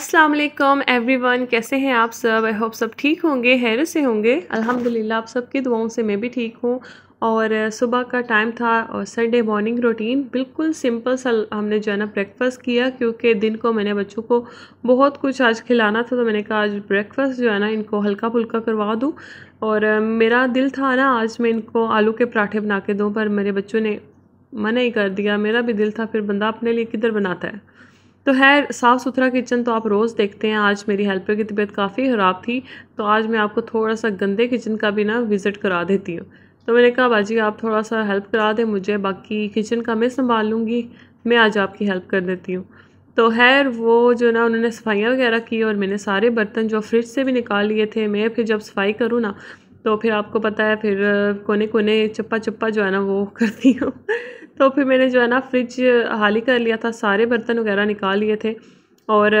अस्सलाम वालेकुम एवरीवन कैसे हैं आप सब आई होप सब ठीक होंगे हैर से होंगे अल्हम्दुलिल्लाह आप सब की दुआओं से मैं भी ठीक हूँ और सुबह का टाइम था और संडे मॉर्निंग रूटीन बिल्कुल सिंपल सा हमने जो है ना ब्रेकफास्ट किया क्योंकि दिन को मैंने बच्चों को बहुत कुछ आज खिलाना था तो मैंने कहा आज ब्रेकफास्ट जो है ना इनको हल्का फुल्का करवा दूँ और मेरा दिल था ना आज मैं इनको आलू के पराठे बना के दूँ पर मेरे बच्चों ने मना ही कर दिया मेरा भी दिल था फिर बंदा अपने लिए किधर बनाता है तो है साफ़ सुथरा किचन तो आप रोज़ देखते हैं आज मेरी हेल्पर की तबीयत काफ़ी ख़राब थी तो आज मैं आपको थोड़ा सा गंदे किचन का भी ना विज़िट करा देती हूँ तो मैंने कहा बाजी आप थोड़ा सा हेल्प करा दें मुझे बाकी किचन का मैं संभाल लूँगी मैं आज आपकी हेल्प कर देती हूँ तो खैर वो जो ना उन्होंने सफाइयाँ वगैरह की और मैंने सारे बर्तन जो फ्रिज से भी निकाल लिए थे मैं फिर जब सफाई करूँ ना तो फिर आपको पता है फिर कोने कोने चप्पा चप्पा जो है ना वो करती हूँ तो फिर मैंने जो है ना फ्रिज हाली कर लिया था सारे बर्तन वगैरह निकाल लिए थे और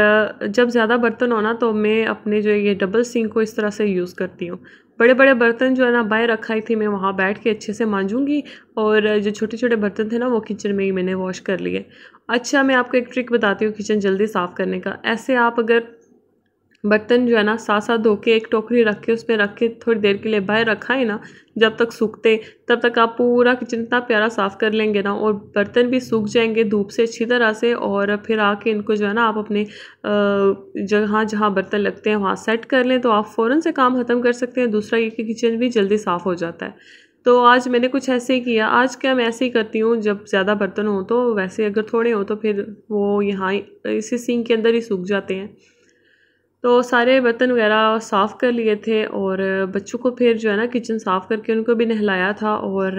जब ज़्यादा बर्तन होना तो मैं अपने जो ये डबल सिंक को इस तरह से यूज़ करती हूँ बड़े बड़े बर्तन जो है ना बाहर रखाई थी मैं वहाँ बैठ के अच्छे से मांजूंगी और जो छोटे छोटे बर्तन थे ना वो किचन में ही मैंने वॉश कर लिए अच्छा मैं आपको एक ट्रिक बताती हूँ किचन जल्दी साफ़ करने का ऐसे आप अगर बर्तन जो है ना साथ साथ धो के एक टोकरी रख के उसमें रख के थोड़ी देर के लिए बाहर रखा है ना जब तक सूखते तब तक आप पूरा किचन इतना प्यारा साफ़ कर लेंगे ना और बर्तन भी सूख जाएंगे धूप से अच्छी तरह से और फिर आके इनको जो है ना आप अपने जगह जहाँ बर्तन लगते हैं वहाँ सेट कर लें तो आप फ़ौरन से काम ख़त्म कर सकते हैं दूसरा ये कि किचन भी जल्दी साफ़ हो जाता है तो आज मैंने कुछ ऐसे ही किया आज क्या मैं ऐसे ही करती हूँ जब ज़्यादा बर्तन हो तो वैसे अगर थोड़े हो तो फिर वो यहाँ इसी सिंक के अंदर ही सूख जाते हैं तो सारे बर्तन वगैरह साफ़ कर लिए थे और बच्चों को फिर जो है ना किचन साफ़ करके उनको भी नहलाया था और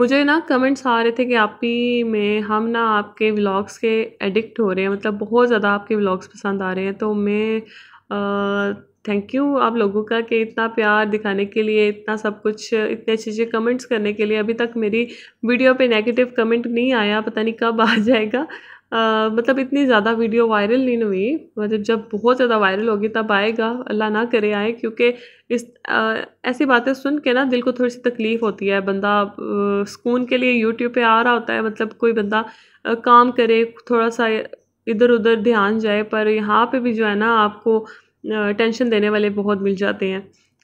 मुझे ना कमेंट्स आ रहे थे कि आप ही में हम ना आपके व्लॉग्स के एडिक्ट हो रहे हैं मतलब बहुत ज़्यादा आपके व्लॉग्स पसंद आ रहे हैं तो मैं थैंक यू आप लोगों का कि इतना प्यार दिखाने के लिए इतना सब कुछ इतने अच्छे अच्छे कमेंट्स करने के लिए अभी तक मेरी वीडियो पे नेगेटिव कमेंट नहीं आया पता नहीं कब आ जाएगा आ, मतलब इतनी ज़्यादा वीडियो वायरल नहीं हुई मतलब जब बहुत ज़्यादा वायरल होगी तब आएगा अल्लाह ना करे आए क्योंकि इस आ, ऐसी बातें सुन के ना दिल को थोड़ी सी तकलीफ़ होती है बंदा सुकून के लिए यूट्यूब पर आ रहा होता है मतलब कोई बंदा आ, काम करे थोड़ा सा इधर उधर ध्यान जाए पर यहाँ पे भी जो है ना आपको टेंशन देने वाले बहुत मिल जाते हैं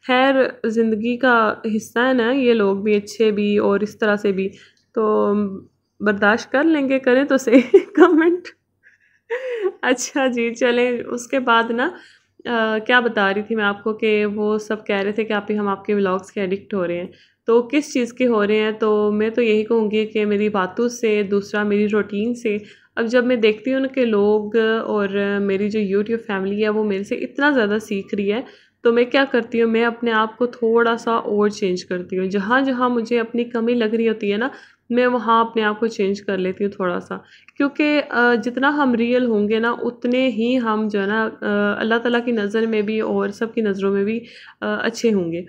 खैर ज़िंदगी का हिस्सा है ना ये लोग भी अच्छे भी और इस तरह से भी तो बर्दाश्त कर लेंगे करें तो सही कमेंट अच्छा जी चलें उसके बाद ना आ, क्या बता रही थी मैं आपको कि वो सब कह रहे थे कि आप ही हम आपके व्लॉग्स के एडिक्ट हो रहे हैं तो किस चीज़ के हो रहे हैं तो मैं तो यही कहूँगी कि मेरी बातों से दूसरा मेरी रूटीन से अब जब मैं देखती हूँ कि लोग और मेरी जो यूट्यूब फैमिली है वो मेरे से इतना ज़्यादा सीख रही है तो मैं क्या करती हूँ मैं अपने आप को थोड़ा सा और चेंज करती हूँ जहाँ जहाँ मुझे अपनी कमी लग रही होती है ना मैं वहाँ अपने आप को चेंज कर लेती हूँ थोड़ा सा क्योंकि जितना हम रियल होंगे ना उतने ही हम जो है ना अल्लाह ताला की नज़र में भी और सब की नज़रों में भी अच्छे होंगे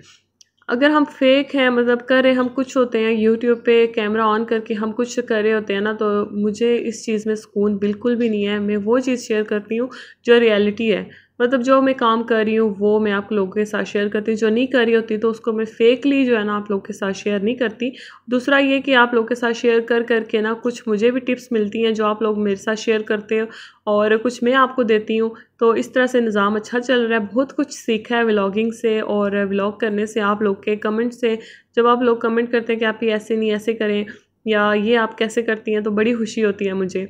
अगर हम फेक हैं मतलब कर रहे हम कुछ होते हैं यूट्यूब पे कैमरा ऑन करके हम कुछ कर रहे होते हैं ना तो मुझे इस चीज़ में सुकून बिल्कुल भी नहीं है मैं वो चीज़ शेयर करती हूँ जो रियलिटी है मतलब जो मैं काम कर रही हूँ वो मैं आप लोगों के साथ शेयर करती हूँ जो नहीं कर रही होती तो उसको मैं फेकली जो है ना आप लोगों के साथ शेयर नहीं करती दूसरा ये कि आप लोग के साथ शेयर कर करके ना कुछ मुझे भी टिप्स मिलती हैं जो आप लोग मेरे साथ शेयर करते हो और कुछ मैं आपको देती हूँ तो इस तरह से निज़ाम अच्छा चल रहा है बहुत कुछ सीखा है व्लॉगिंग से और व्लॉग करने से आप लोग के कमेंट से जब आप लोग कमेंट करते हैं कि आप ये ऐसे नहीं ऐसे करें या ये आप कैसे करती हैं तो बड़ी खुशी होती है मुझे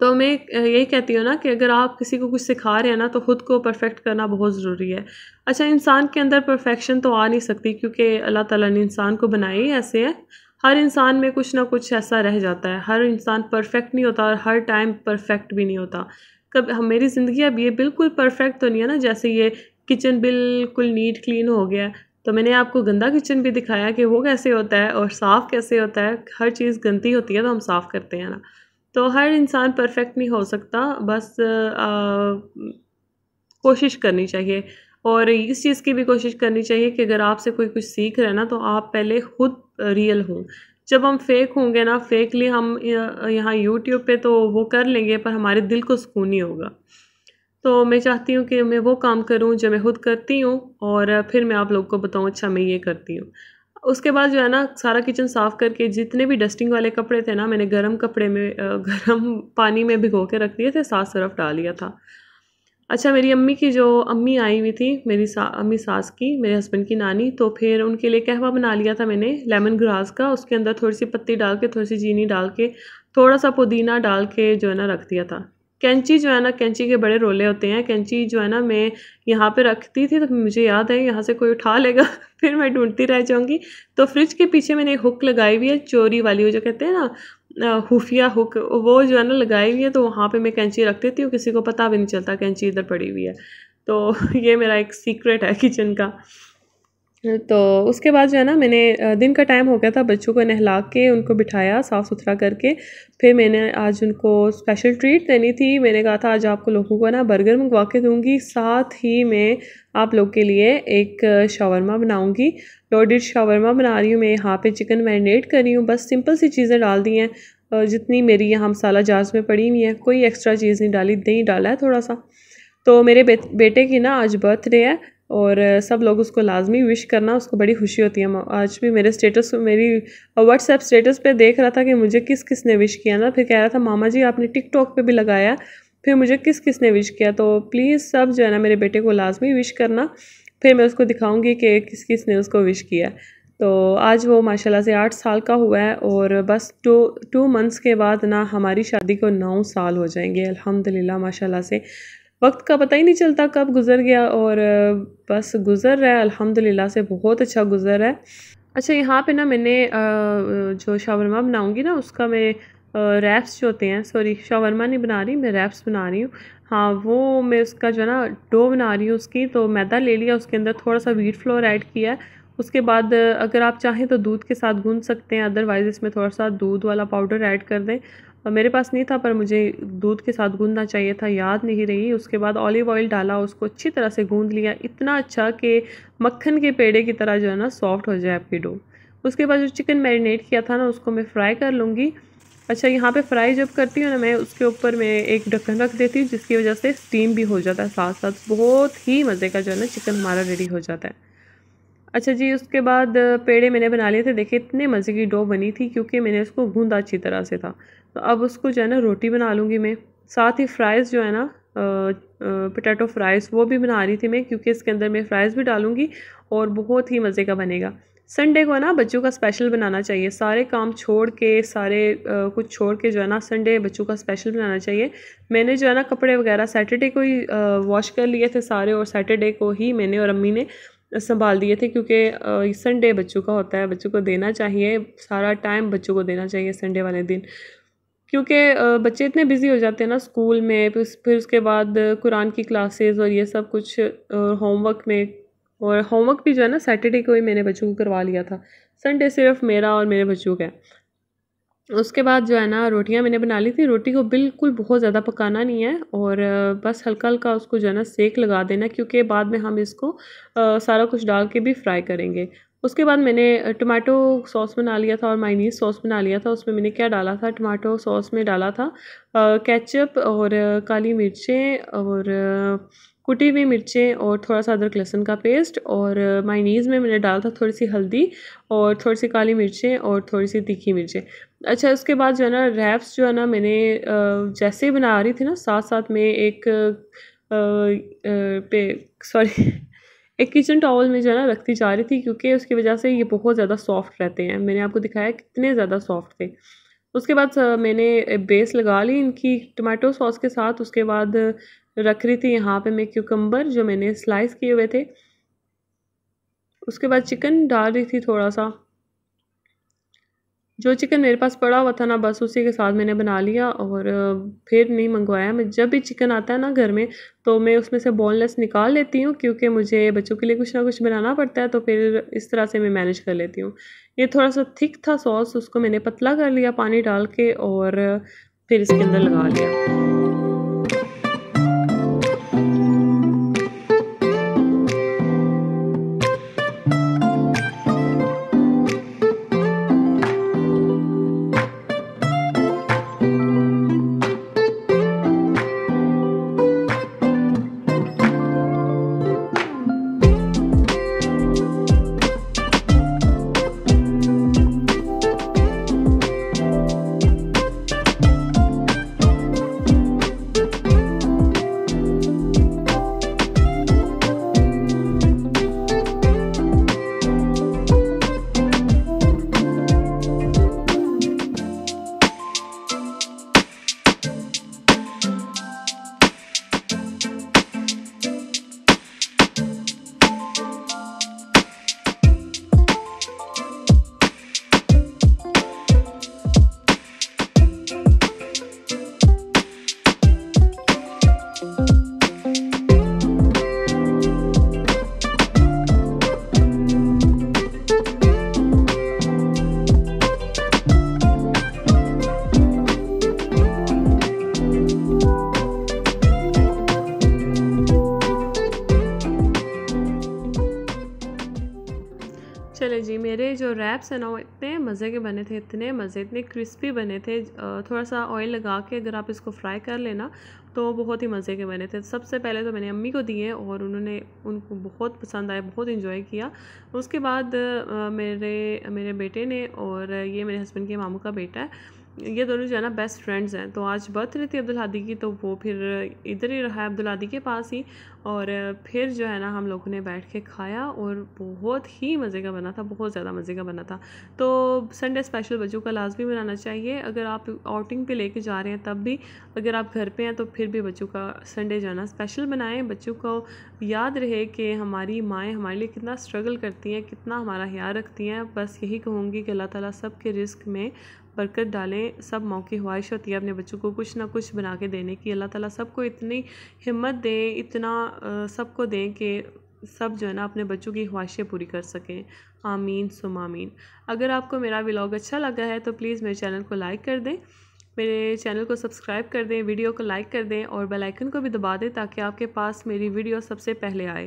तो मैं यही कहती हूँ ना कि अगर आप किसी को कुछ सिखा रहे हैं ना तो ख़ुद को परफेक्ट करना बहुत ज़रूरी है अच्छा इंसान के अंदर परफेक्शन तो आ नहीं सकती क्योंकि अल्लाह ताला ने इंसान को बनाया ही ऐसे है हर इंसान में कुछ ना कुछ ऐसा रह जाता है हर इंसान परफेक्ट नहीं होता और हर टाइम परफेक्ट भी नहीं होता कब मेरी ज़िंदगी अब ये बिल्कुल परफेक्ट तो नहीं है ना जैसे ये किचन बिल्कुल नीट क्लीन हो गया तो मैंने आपको गंदा किचन भी दिखाया कि वो कैसे होता है और साफ़ कैसे होता है हर चीज़ गंदी होती है तो हम साफ़ करते हैं ना तो हर इंसान परफेक्ट नहीं हो सकता बस कोशिश करनी चाहिए और इस चीज़ की भी कोशिश करनी चाहिए कि अगर आपसे कोई कुछ सीख रहा है ना तो आप पहले खुद रियल हों जब हम फेक होंगे ना फेकली हम यहाँ यूट्यूब पे तो वो कर लेंगे पर हमारे दिल को सुकून ही होगा तो मैं चाहती हूँ कि मैं वो काम करूँ जो मैं खुद करती हूँ और फिर मैं आप लोग को बताऊँ अच्छा मैं ये करती हूँ उसके बाद जो है ना सारा किचन साफ़ करके जितने भी डस्टिंग वाले कपड़े थे ना मैंने गर्म कपड़े में गर्म पानी में भिगो के रख दिए थे सास सरफ डाल लिया था अच्छा मेरी अम्मी की जो अम्मी आई हुई थी मेरी सा अम्मी सास की मेरे हस्बैंड की नानी तो फिर उनके लिए कहवा बना लिया था मैंने लेमन ग्रास का उसके अंदर थोड़ी सी पत्ती डाल के थोड़ी सी चीनी डाल के थोड़ा सा पुदीना डाल के जो है ना रख दिया था कैंची जो है ना कैंची के बड़े रोले होते हैं कैंची जो है ना मैं यहाँ पे रखती थी तो मुझे याद है यहाँ से कोई उठा लेगा फिर मैं ढूंढती रह जाऊँगी तो फ्रिज के पीछे मैंने हुक लगाई हुई है चोरी वाली वो जो कहते हैं ना हुफिया हुक वो जो है ना लगाई हुई है तो वहाँ पे मैं कैंची रख देती हूँ किसी को पता भी नहीं चलता कैंची इधर पड़ी हुई है तो ये मेरा एक सीक्रेट है किचन का तो उसके बाद जो है ना मैंने दिन का टाइम हो गया था बच्चों को नहला के उनको बिठाया साफ़ सुथरा करके फिर मैंने आज उनको स्पेशल ट्रीट देनी थी मैंने कहा था आज आपको लोगों को ना बर्गर मंगवा के दूँगी साथ ही मैं आप लोग के लिए एक शावरमा बनाऊँगी लोडेड शावरमा बना रही हूँ मैं यहाँ पर चिकन मैरिनेट कर रही हूँ बस सिंपल सी चीज़ें डाल दी हैं जितनी मेरी यहाँ मसाला जाज में पड़ी हुई है कोई एक्स्ट्रा चीज़ नहीं डाली दही डाला है थोड़ा सा तो मेरे बेटे की ना आज बर्थडे है और सब लोग उसको लाजमी विश करना उसको बड़ी खुशी होती है आज भी मेरे स्टेटस मेरी व्हाट्सएप स्टेटस पे देख रहा था कि मुझे किस किस ने विश किया ना फिर कह रहा था मामा जी आपने टिकटॉक पे भी लगाया फिर मुझे किस किस ने विश किया तो प्लीज़ सब जो है ना मेरे बेटे को लाजमी विश करना फिर मैं उसको दिखाऊँगी कि किस किस ने उसको विश किया तो आज वो माशाल्लाह से आठ साल का हुआ है और बस टू टू मंथ्स के बाद ना हमारी शादी को नौ साल हो जाएंगे अल्हम्दुलिल्लाह माशाल्लाह से वक्त का पता ही नहीं चलता कब गुज़र गया और बस गुज़र रहा है अल्हम्दुलिल्लाह से बहुत अच्छा गुज़र है अच्छा यहाँ पे ना मैंने जो शावरमा बनाऊँगी ना उसका मैं रैप्स जो होते हैं सॉरी शावरमा नहीं बना रही मैं रैप्स बना रही हूँ हाँ वो मैं उसका जो है ना डो बना रही हूँ उसकी तो मैदा ले लिया उसके अंदर थोड़ा सा वीट फ्लोर ऐड किया उसके बाद अगर आप चाहें तो दूध के साथ गूंद सकते हैं अदरवाइज़ इसमें थोड़ा सा दूध वाला पाउडर ऐड कर दें और मेरे पास नहीं था पर मुझे दूध के साथ गूंदना चाहिए था याद नहीं रही उसके बाद ऑलिव ऑयल डाला उसको अच्छी तरह से गूंद लिया इतना अच्छा कि मक्खन के पेड़े की तरह जो है ना सॉफ्ट हो जाए आपकी डो उसके बाद जो चिकन मैरिनेट किया था ना उसको मैं फ्राई कर लूँगी अच्छा यहाँ पे फ्राई जब करती हूँ ना मैं उसके ऊपर मैं एक ढक्कन रख देती हूँ जिसकी वजह से स्टीम भी हो जाता है साथ साथ बहुत ही मज़े का जो है ना चिकन हमारा रेडी हो जाता है अच्छा जी उसके बाद पेड़े मैंने बना लिए थे देखिए इतने मज़े की डो बनी थी क्योंकि मैंने उसको गूंदा अच्छी तरह से था तो अब उसको जो है ना रोटी बना लूँगी मैं साथ ही फ्राइज़ जो है ना पटेटो फ्राइज़ वो भी बना रही थी मैं क्योंकि इसके अंदर मैं फ्राइज़ भी डालूँगी और बहुत ही मज़े का बनेगा संडे को ना बच्चों का स्पेशल बनाना चाहिए सारे काम छोड़ के सारे आ, कुछ छोड़ के जो है ना संडे बच्चों का स्पेशल बनाना चाहिए मैंने जो है ना कपड़े वगैरह सैटरडे को ही वॉश कर लिए थे सारे और सैटरडे को ही मैंने और अम्मी ने संभाल दिए थे क्योंकि संडे बच्चों का होता है बच्चों को देना चाहिए सारा टाइम बच्चों को देना चाहिए संडे वाले दिन क्योंकि बच्चे इतने बिज़ी हो जाते हैं ना स्कूल में फिर उसके बाद कुरान की क्लासेस और ये सब कुछ होमवर्क में और होमवर्क भी जो है ना सैटरडे को ही मैंने बच्चों को करवा लिया था संडे सिर्फ मेरा और मेरे बच्चों का है उसके बाद जो है ना रोटियां मैंने बना ली थी रोटी को बिल्कुल बहुत ज़्यादा पकाना नहीं है और बस हल्का हल्का उसको जो है ना सेक लगा देना क्योंकि बाद में हम इसको आ, सारा कुछ डाल के भी फ्राई करेंगे उसके बाद मैंने टमाटो सॉस बना लिया था और माइनीस सॉस बना लिया था उसमें मैंने क्या डाला था टमाटो सॉस में डाला था केचप और काली मिर्चें और कुटी हुई मिर्चें और थोड़ा सा अदरक लहसुन का पेस्ट और मायनीज़ में मैंने डाला था थोड़ी सी हल्दी और थोड़ी सी काली मिर्चें और थोड़ी सी तीखी मिर्चें अच्छा उसके बाद जो है ना रैप्स जो है ना मैंने जैसे ही बना रही थी ना साथ साथ में एक सॉरी एक किचन टॉवल में जो है ना रखती जा रही थी क्योंकि उसकी वजह से ये बहुत ज़्यादा सॉफ्ट रहते हैं मैंने आपको दिखाया कितने ज़्यादा सॉफ्ट थे उसके बाद मैंने बेस लगा ली इनकी टमाटो सॉस के साथ उसके बाद रख रही थी यहाँ पे मैं क्यूकम्बर जो मैंने स्लाइस किए हुए थे उसके बाद चिकन डाल रही थी थोड़ा सा जो चिकन मेरे पास पड़ा हुआ था ना बस उसी के साथ मैंने बना लिया और फिर नहीं मंगवाया मैं जब भी चिकन आता है ना घर में तो मैं उसमें से बोनलेस निकाल लेती हूँ क्योंकि मुझे बच्चों के लिए कुछ ना कुछ बनाना पड़ता है तो फिर इस तरह से मैं मैनेज कर लेती हूँ ये थोड़ा सा थिक था सॉस उसको मैंने पतला कर लिया पानी डाल के और फिर इसके अंदर लगा लिया रैप्स है ना वो इतने मज़े के बने थे इतने मज़े इतने क्रिस्पी बने थे थोड़ा सा ऑयल लगा के अगर आप इसको फ्राई कर लेना तो बहुत ही मज़े के बने थे सबसे पहले तो मैंने अम्मी को दिए और उन्होंने उनको बहुत पसंद आए बहुत इन्जॉय किया उसके बाद मेरे मेरे बेटे ने और ये मेरे हस्बैंड के मामू का बेटा है ये दोनों जो है ना बेस्ट फ्रेंड्स हैं तो आज बर्थ रही थी अब्दुल हादी की तो वो फिर इधर ही रहा है अब्दुल हादी के पास ही और फिर जो है ना हम लोगों ने बैठ के खाया और बहुत ही मज़े का बना था बहुत ज़्यादा मज़े का बना था तो संडे स्पेशल बच्चों का लाजमी बनाना चाहिए अगर आप आउटिंग पे लेके जा रहे हैं तब भी अगर आप घर पे हैं तो फिर भी बच्चों का संडे जाना स्पेशल बनाएं बच्चों को याद रहे कि हमारी माएँ हमारे लिए कितना स्ट्रगल करती हैं कितना हमारा ख्याल रखती हैं बस यही कहूँगी कि अल्लाह ताली सब के रिस्क में बरकत डालें सब मौके ख्वाहिश होती है अपने बच्चों को कुछ ना कुछ बना के देने की अल्लाह ताला सबको इतनी हिम्मत दें इतना सबको दें कि सब जो है ना अपने बच्चों की ख्वाहिशें पूरी कर सकें आमीन सुम आमीन अगर आपको मेरा व्लॉग अच्छा लगा है तो प्लीज़ मेरे चैनल को लाइक कर दें मेरे चैनल को सब्सक्राइब कर दें वीडियो को लाइक कर दें और बेल आइकन को भी दबा दें ताकि आपके पास मेरी वीडियो सबसे पहले आए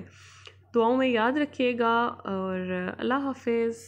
दुआओं में याद रखिएगा और अल्लाह हाफिज़